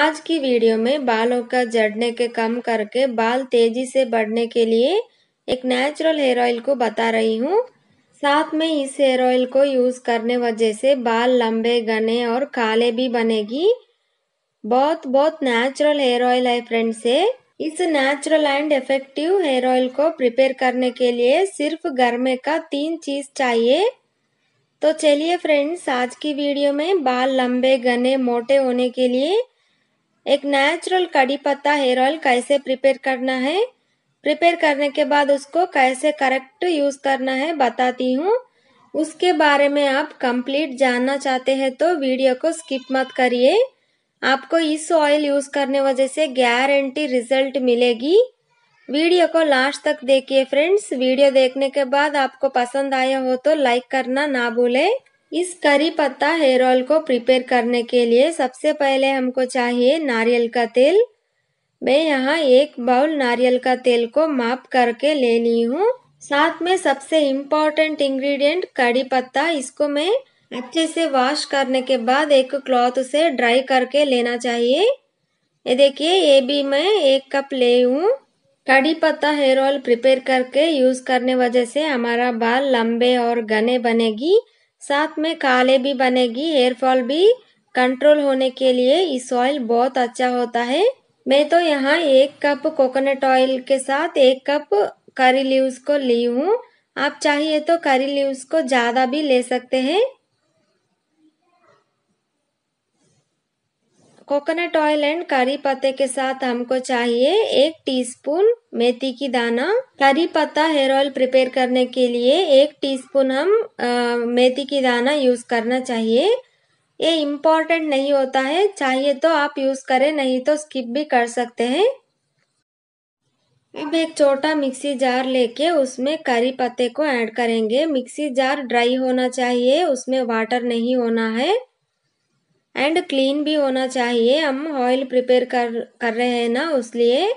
आज की वीडियो में बालों का जड़ने के कम करके बाल तेजी से बढ़ने के लिए एक नेचुरल हेयर ऑयल को बता रही हूँ साथ में इस हेयर ऑयल को यूज करने वजह से बाल लंबे घने और काले भी बनेगी बहुत बहुत नेचुरल हेयर ऑयल है फ्रेंड्स से इस natural and effective hair oil को प्रिपेयर करने के लिए सिर्फ घर में का तीन चीज चाहिए तो चलिए फ्रेंड्स आज की वीडियो में बाल लंबे घने मोटे होने के लिए एक नेचुरल कड़ी पत्ता हेयर ऑयल कैसे प्रिपेयर करना है प्रिपेयर करने के बाद उसको कैसे करेक्ट यूज करना है बताती हूँ उसके बारे में आप कंप्लीट जानना चाहते हैं तो वीडियो को स्किप मत करिए आपको इस ऑयल यूज करने वजह से गारंटी रिजल्ट मिलेगी वीडियो को लास्ट तक देखिए फ्रेंड्स वीडियो देखने के बाद आपको पसंद आया हो तो लाइक करना ना भूलें इस करी पत्ता हेयर ऑयल को प्रिपेयर करने के लिए सबसे पहले हमको चाहिए नारियल का तेल मैं यहाँ एक बाउल नारियल का तेल को माप करके ले ली हूँ साथ में सबसे इम्पोर्टेंट इंग्रेडिएंट कड़ी पत्ता इसको मैं अच्छे से वॉश करने के बाद एक क्लॉथ से ड्राई करके लेना चाहिए ये देखिए ये भी मैं एक कप ले हूँ कड़ी पत्ता हेयर ऑयल प्रिपेयर करके यूज करने वजह से हमारा बाल लंबे और घने बनेगी साथ में काले भी बनेगी हेयरफॉल भी कंट्रोल होने के लिए इस ऑयल बहुत अच्छा होता है मैं तो यहाँ एक कप कोकोनट ऑयल के साथ एक कप करी लीव्स को ली हूँ आप चाहिए तो करी लीव्स को ज़्यादा भी ले सकते हैं कोकोनट ऑयल एंड करी पत्ते के साथ हमको चाहिए एक टीस्पून मेथी की दाना करी पत्ता हेयर ऑयल प्रिपेयर करने के लिए एक टीस्पून हम आ, मेथी की दाना यूज करना चाहिए ये इम्पोर्टेंट नहीं होता है चाहिए तो आप यूज करें नहीं तो स्किप भी कर सकते हैं अब एक छोटा मिक्सी जार लेके उसमें करी पत्ते को ऐड करेंगे मिक्सी जार ड्राई होना चाहिए उसमें वाटर नहीं होना है एंड क्लीन भी होना चाहिए हम ऑयल प्रिपेयर कर कर रहे हैं ना उसलिए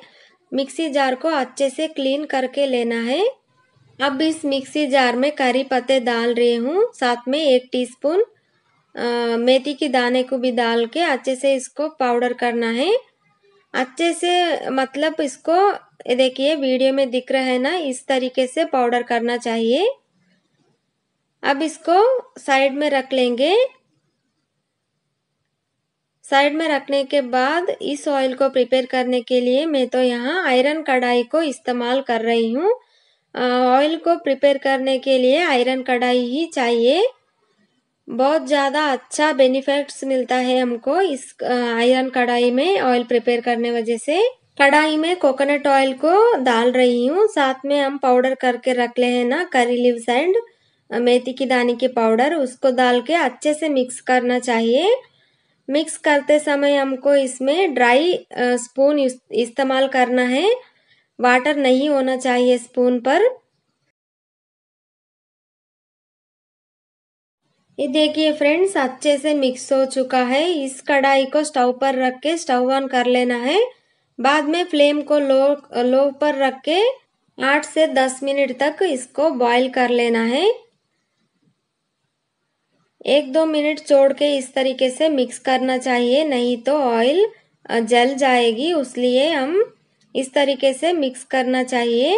मिक्सी जार को अच्छे से क्लीन करके लेना है अब इस मिक्सी जार में करी पत्ते डाल रही हूँ साथ में एक टीस्पून मेथी के दाने को भी डाल के अच्छे से इसको पाउडर करना है अच्छे से मतलब इसको देखिए वीडियो में दिख रहा है ना इस तरीके से पाउडर करना चाहिए अब इसको साइड में रख लेंगे साइड में रखने के बाद इस ऑयल को प्रिपेयर करने के लिए मैं तो यहाँ आयरन कढ़ाई को इस्तेमाल कर रही हूँ ऑयल को प्रिपेयर करने के लिए आयरन कढ़ाई ही चाहिए बहुत ज़्यादा अच्छा बेनिफिट्स मिलता है हमको इस आयरन कढ़ाई में ऑयल प्रिपेयर करने वजह से कढ़ाई में कोकोनट ऑयल को डाल रही हूँ साथ में हम पाउडर करके रख ले हैं ना करी लीव्स एंड मेथी की दाने के पाउडर उसको डाल के अच्छे से मिक्स करना चाहिए मिक्स करते समय हमको इसमें ड्राई स्पून इस्तेमाल करना है वाटर नहीं होना चाहिए स्पून पर ये देखिए फ्रेंड्स अच्छे से मिक्स हो चुका है इस कढ़ाई को स्टव पर रख के स्टव ऑन कर लेना है बाद में फ्लेम को लो लो पर रख के आठ से दस मिनट तक इसको बॉईल कर लेना है एक दो मिनट छोड़ के इस तरीके से मिक्स करना चाहिए नहीं तो ऑयल जल जाएगी उसलिए हम इस तरीके से मिक्स करना चाहिए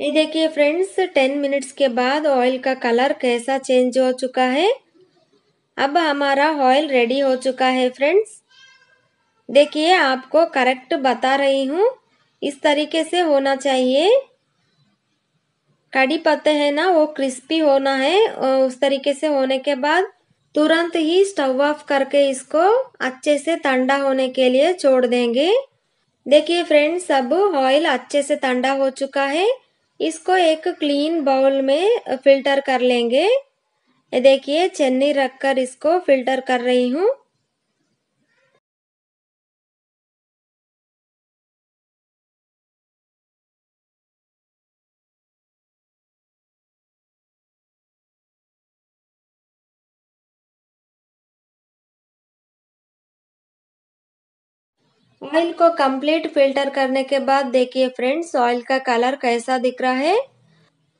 ये देखिए फ्रेंड्स टेन मिनट्स के बाद ऑयल का कलर कैसा चेंज हो चुका है अब हमारा ऑयल रेडी हो चुका है फ्रेंड्स देखिए आपको करेक्ट बता रही हूँ इस तरीके से होना चाहिए कड़ी पत्ते हैं ना वो क्रिस्पी होना है उस तरीके से होने के बाद तुरंत ही स्टव ऑफ करके इसको अच्छे से ठंडा होने के लिए छोड़ देंगे देखिए फ्रेंड्स अब ऑयल अच्छे से ठंडा हो चुका है इसको एक क्लीन बाउल में फिल्टर कर लेंगे ये देखिए चन्नी रखकर इसको फिल्टर कर रही हूँ ऑयल को कंप्लीट फिल्टर करने के बाद देखिए फ्रेंड्स ऑयल का कलर कैसा दिख रहा है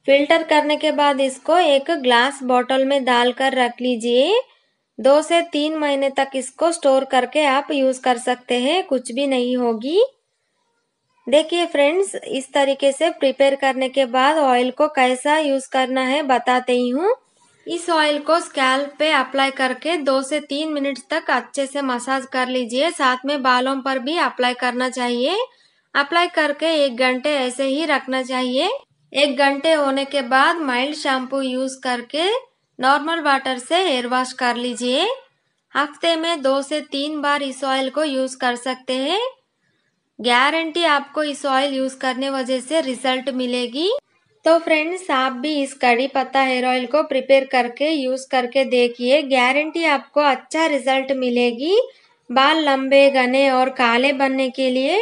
फिल्टर करने के बाद इसको एक ग्लास बॉटल में डालकर रख लीजिए दो से तीन महीने तक इसको स्टोर करके आप यूज कर सकते हैं कुछ भी नहीं होगी देखिए फ्रेंड्स इस तरीके से प्रिपेयर करने के बाद ऑयल को कैसा यूज करना है बताते ही हूँ इस ऑयल को स्कैल्प पे अप्लाई करके दो से तीन मिनट तक अच्छे से मसाज कर लीजिए साथ में बालों पर भी अप्लाई करना चाहिए अप्लाई करके एक घंटे ऐसे ही रखना चाहिए एक घंटे होने के बाद माइल्ड शैम्पू यूज करके नॉर्मल वाटर से हेयर वॉश कर लीजिए हफ्ते में दो से तीन बार इस ऑयल को यूज कर सकते हैं गारंटी आपको इस ऑयल यूज करने वजह से रिजल्ट मिलेगी तो फ्रेंड्स आप भी इस कड़ी पत्ता हेयर ऑयल को प्रिपेयर करके यूज़ करके देखिए गारंटी आपको अच्छा रिजल्ट मिलेगी बाल लंबे घने और काले बनने के लिए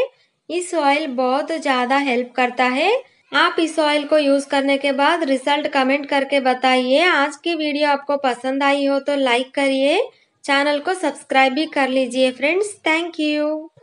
इस ऑयल बहुत ज़्यादा हेल्प करता है आप इस ऑयल को यूज़ करने के बाद रिजल्ट कमेंट करके बताइए आज की वीडियो आपको पसंद आई हो तो लाइक करिए चैनल को सब्सक्राइब भी कर लीजिए फ्रेंड्स थैंक यू